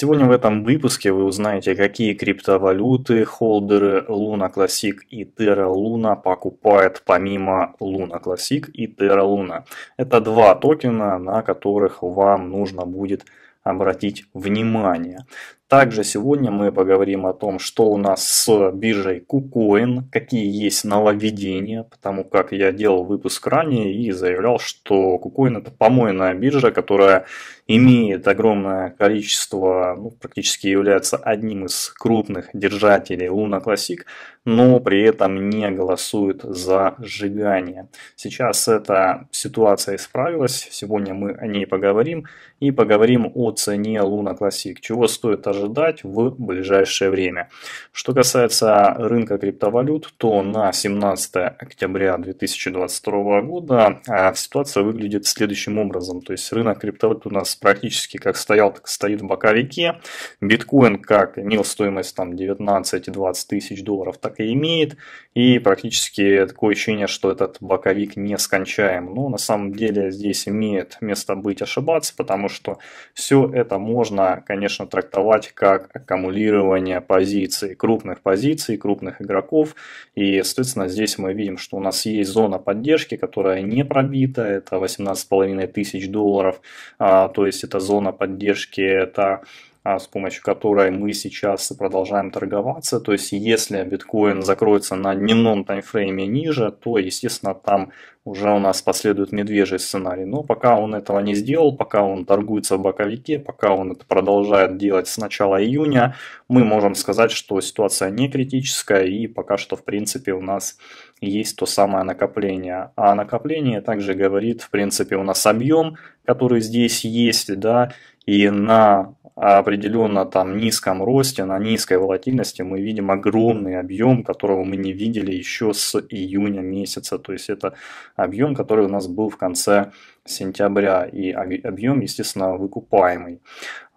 Сегодня в этом выпуске вы узнаете, какие криптовалюты холдеры Luna Classic и Terra Luna покупают помимо Luna Classic и Terra Luna. Это два токена, на которых вам нужно будет обратить внимание. Также сегодня мы поговорим о том, что у нас с биржей KuCoin, какие есть нововведения, потому как я делал выпуск ранее и заявлял, что KuCoin это помойная биржа, которая имеет огромное количество, ну, практически является одним из крупных держателей Luna Classic, но при этом не голосует за сжигание. Сейчас эта ситуация исправилась, сегодня мы о ней поговорим и поговорим о цене Luna Classic, чего стоит ожидать ожидать в ближайшее время. Что касается рынка криптовалют, то на 17 октября 2022 года а, ситуация выглядит следующим образом. То есть рынок криптовалют у нас практически как стоял, так стоит в боковике. Биткоин как имел стоимость там 19-20 тысяч долларов, так и имеет. И практически такое ощущение, что этот боковик не скончаем. Но на самом деле здесь имеет место быть ошибаться, потому что все это можно, конечно, трактовать воспринимать как аккумулирование позиций, крупных позиций, крупных игроков. И, соответственно, здесь мы видим, что у нас есть зона поддержки, которая не пробита, это 18,5 тысяч долларов, а, то есть это зона поддержки, это а, с помощью которой мы сейчас продолжаем торговаться. То есть, если биткоин закроется на дневном таймфрейме ниже, то, естественно, там уже у нас последует медвежий сценарий. Но пока он этого не сделал, пока он торгуется в боковике, пока он это продолжает делать с начала июня, мы можем сказать, что ситуация не критическая и пока что, в принципе, у нас есть то самое накопление. А накопление также говорит, в принципе, у нас объем, который здесь есть, да, и на определенно там низком росте, на низкой волатильности мы видим огромный объем, которого мы не видели еще с июня месяца. То есть это объем, который у нас был в конце сентября и объем, естественно, выкупаемый.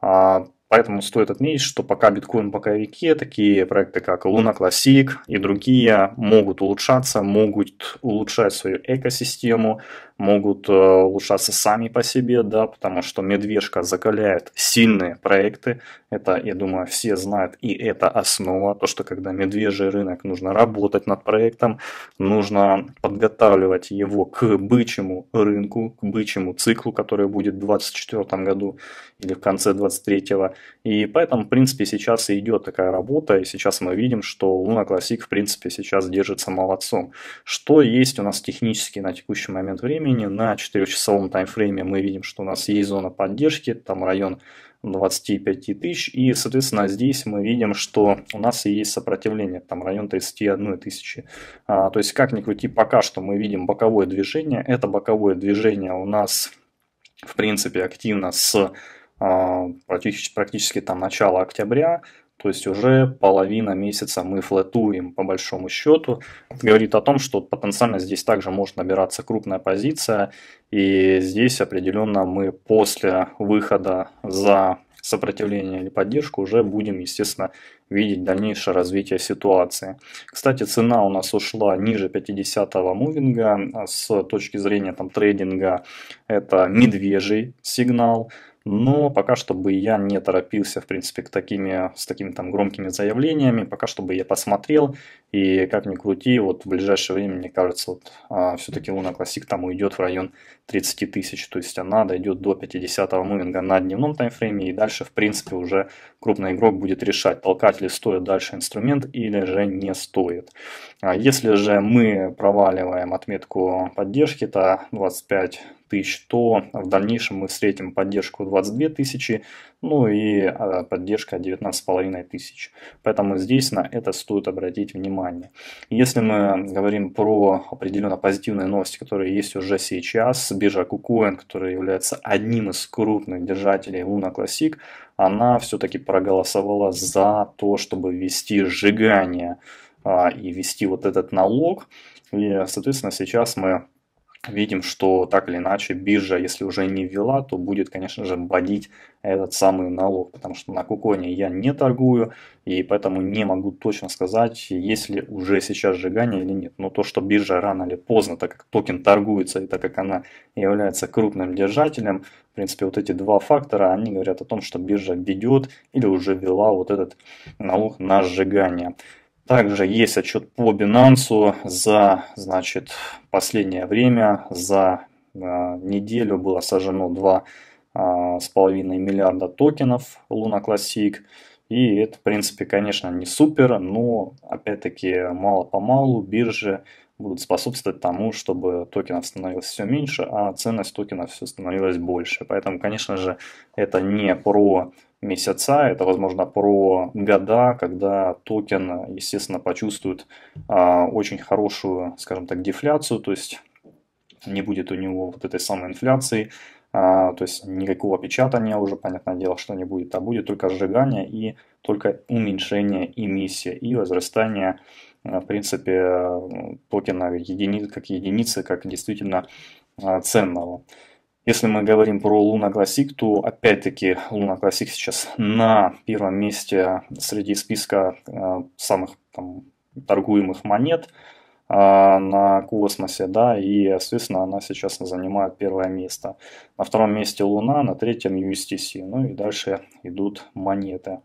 А Поэтому стоит отметить, что пока биткоин пока боковике, такие проекты как Луна Classic и другие могут улучшаться, могут улучшать свою экосистему, могут э, улучшаться сами по себе, да, потому что медвежка закаляет сильные проекты. Это, я думаю, все знают, и это основа, то, что когда медвежий рынок, нужно работать над проектом, нужно подготавливать его к бычьему рынку, к бычьему циклу, который будет в 2024 году или в конце 2023 года и поэтому, в принципе, сейчас и идет такая работа, и сейчас мы видим, что Луна Классик, в принципе, сейчас держится молодцом. Что есть у нас технически на текущий момент времени? На 4-часовом таймфрейме мы видим, что у нас есть зона поддержки, там район 25 тысяч. И, соответственно, здесь мы видим, что у нас есть сопротивление, там район 31 тысячи. А, то есть, как ни крути, пока что мы видим боковое движение. Это боковое движение у нас, в принципе, активно с а, практически, практически там начало октября, то есть уже половина месяца мы флетуем по большому счету. Это говорит о том, что потенциально здесь также может набираться крупная позиция. И здесь определенно мы после выхода за сопротивление или поддержку уже будем, естественно, видеть дальнейшее развитие ситуации. Кстати, цена у нас ушла ниже 50-го мувинга. С точки зрения там, трейдинга это медвежий сигнал но пока чтобы я не торопился, в принципе, к такими, с такими там громкими заявлениями, пока чтобы я посмотрел, и как ни крути, вот в ближайшее время, мне кажется, вот, а, все-таки Луна Классик там уйдет в район 30 тысяч, то есть она дойдет до 50-го мувинга на дневном таймфрейме, и дальше, в принципе, уже крупный игрок будет решать, толкать ли стоит дальше инструмент или же не стоит. А если же мы проваливаем отметку поддержки, то 25 тысяч, то в дальнейшем мы встретим поддержку 22 тысячи, ну и а, поддержка 19,5 тысяч. Поэтому здесь на это стоит обратить внимание внимание. Если мы говорим про определенно позитивные новости, которые есть уже сейчас, биржа KuCoin, которая является одним из крупных держателей Luna Classic, она все-таки проголосовала за то, чтобы ввести сжигание а, и ввести вот этот налог. И, соответственно, сейчас мы видим, что так или иначе биржа, если уже не ввела, то будет, конечно же, вводить этот самый налог, потому что на куконе я не торгую, и поэтому не могу точно сказать, есть ли уже сейчас сжигание или нет. Но то, что биржа рано или поздно, так как токен торгуется, и так как она является крупным держателем, в принципе, вот эти два фактора, они говорят о том, что биржа ведет или уже ввела вот этот налог на сжигание. Также есть отчет по Binance за, значит, последнее время, за э, неделю было сожжено 2,5 э, миллиарда токенов Luna Classic. И это, в принципе, конечно, не супер, но, опять-таки, мало-помалу биржи будут способствовать тому, чтобы токенов становилось все меньше, а ценность токенов все становилась больше. Поэтому, конечно же, это не про месяца, это, возможно, про года, когда токен, естественно, почувствует а, очень хорошую, скажем так, дефляцию, то есть не будет у него вот этой самой инфляции, а, то есть никакого печатания уже, понятное дело, что не будет, а будет только сжигание и только уменьшение эмиссии и возрастание а, в принципе, токена едини, как единицы, как действительно а, ценного. Если мы говорим про Luna Classic, то опять-таки Luna Classic сейчас на первом месте среди списка а, самых там, торгуемых монет на космосе, да, и, соответственно, она сейчас занимает первое место. На втором месте Луна, на третьем USTC, ну и дальше идут монеты.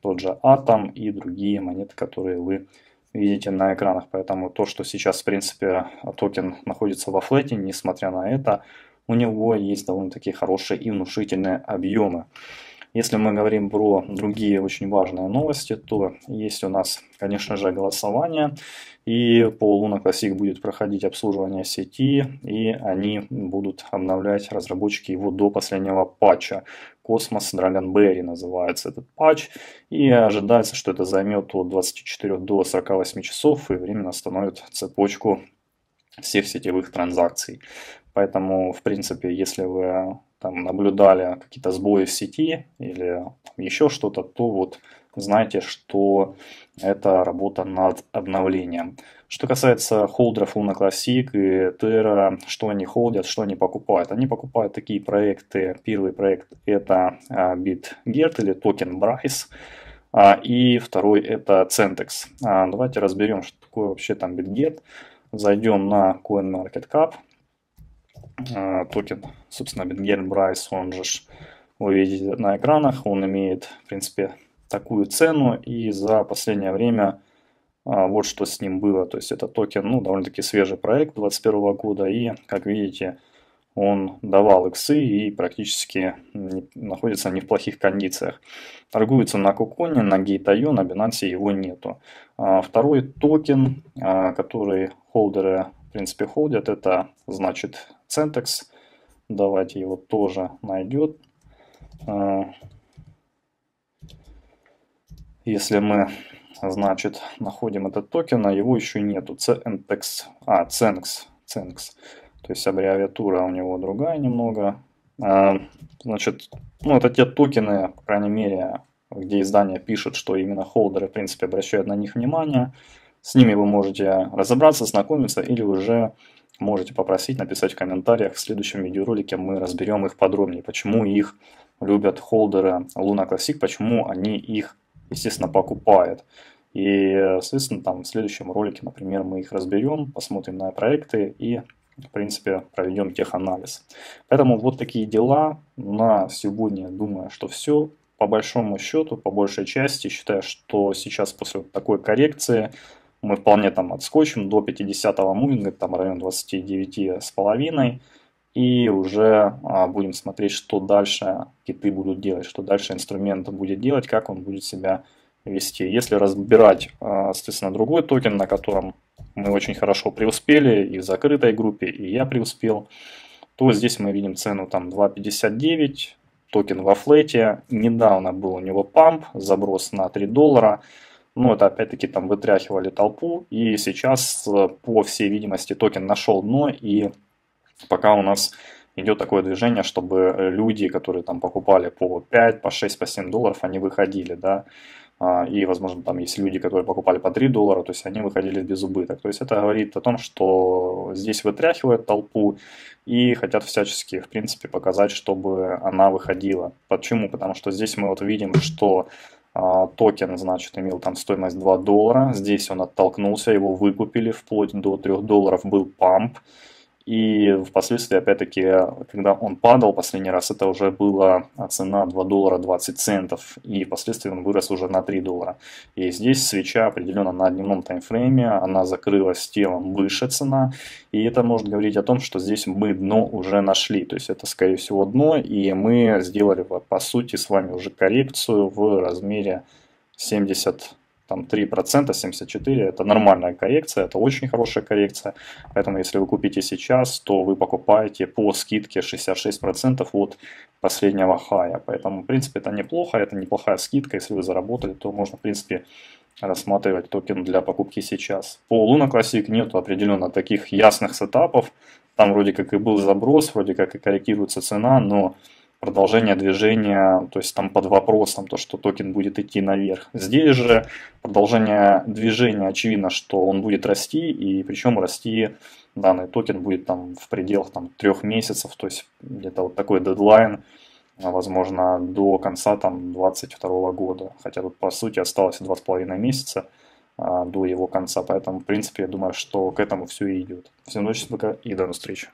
Тот же Атом и другие монеты, которые вы видите на экранах. Поэтому то, что сейчас, в принципе, токен находится во флете, несмотря на это, у него есть довольно-таки хорошие и внушительные объемы. Если мы говорим про другие очень важные новости, то есть у нас, конечно же, голосование, и по Luna Classic будет проходить обслуживание сети, и они будут обновлять разработчики его до последнего патча. Космос Dragonberry называется этот патч, и ожидается, что это займет от 24 до 48 часов, и временно остановит цепочку всех сетевых транзакций. Поэтому, в принципе, если вы там наблюдали какие-то сбои в сети или еще что-то, то вот знайте, что это работа над обновлением. Что касается холдеров Luna Classic и Terra, что они холдят, что они покупают? Они покупают такие проекты. Первый проект это а, BitGert или токен Bryce. А, и второй это Centex. А, давайте разберем, что такое вообще там BitGet. Зайдем на CoinMarketCap. Э, токен, собственно, Бенгельм Райс, он же вы видите на экранах, он имеет, в принципе, такую цену, и за последнее время э, вот что с ним было, то есть это токен, ну, довольно-таки свежий проект 2021 года, и, как видите, он давал иксы и практически находится не в плохих кондициях. Торгуется на Куконе, на Gate.io, на Binance его нету. А второй токен, э, который холдеры в принципе холдят, это значит Centex. Давайте его тоже найдет. А, если мы, значит, находим этот токен, а его еще нету. CNTX. А, CENX. CENX. То есть аббревиатура у него другая немного. А, значит, ну это те токены, по крайней мере, где издание пишет, что именно холдеры, в принципе, обращают на них внимание. С ними вы можете разобраться, знакомиться или уже можете попросить написать в комментариях. В следующем видеоролике мы разберем их подробнее, почему их любят холдеры Luna Classic, почему они их, естественно, покупают. И, соответственно, там в следующем ролике, например, мы их разберем, посмотрим на проекты и, в принципе, проведем теханализ. Поэтому вот такие дела. На сегодня, думаю, что все. По большому счету, по большей части, считаю, что сейчас после такой коррекции мы вполне там отскочим до 50-го мувинга, там район 29,5, и уже а, будем смотреть, что дальше киты будут делать, что дальше инструмент будет делать, как он будет себя вести. Если разбирать, а, соответственно, другой токен, на котором мы очень хорошо преуспели, и в закрытой группе, и я преуспел, то здесь мы видим цену там 2.59, токен во флете, недавно был у него памп, заброс на 3 доллара, ну, это опять-таки там вытряхивали толпу, и сейчас, э, по всей видимости, токен нашел дно, и пока у нас идет такое движение, чтобы э, люди, которые там покупали по 5, по 6, по 7 долларов, они выходили, да, а, и, возможно, там есть люди, которые покупали по 3 доллара, то есть они выходили без убыток. То есть это говорит о том, что здесь вытряхивают толпу и хотят всячески, в принципе, показать, чтобы она выходила. Почему? Потому что здесь мы вот видим, что а, токен, значит, имел там стоимость 2 доллара. Здесь он оттолкнулся, его выкупили вплоть до 3 долларов был памп. И впоследствии, опять-таки, когда он падал последний раз, это уже была цена 2 доллара 20 центов, и впоследствии он вырос уже на 3 доллара. И здесь свеча определенно на дневном таймфрейме, она закрылась телом выше цена, и это может говорить о том, что здесь мы дно уже нашли, то есть это, скорее всего, дно, и мы сделали, по сути, с вами уже коррекцию в размере 70 там 3%, 74% это нормальная коррекция, это очень хорошая коррекция. Поэтому если вы купите сейчас, то вы покупаете по скидке 66% от последнего хая. Поэтому, в принципе, это неплохо, это неплохая скидка. Если вы заработали, то можно, в принципе, рассматривать токен для покупки сейчас. По Луна Classic нет определенно таких ясных сетапов. Там вроде как и был заброс, вроде как и корректируется цена, но продолжение движения, то есть там под вопросом то, что токен будет идти наверх. Здесь же продолжение движения, очевидно, что он будет расти, и причем расти данный токен будет там в пределах там, трех месяцев, то есть где-то вот такой дедлайн, а, возможно, до конца там 22 года. Хотя тут, по сути, осталось два с половиной месяца а, до его конца. Поэтому, в принципе, я думаю, что к этому все и идет. Всем удачи и до новых встреч.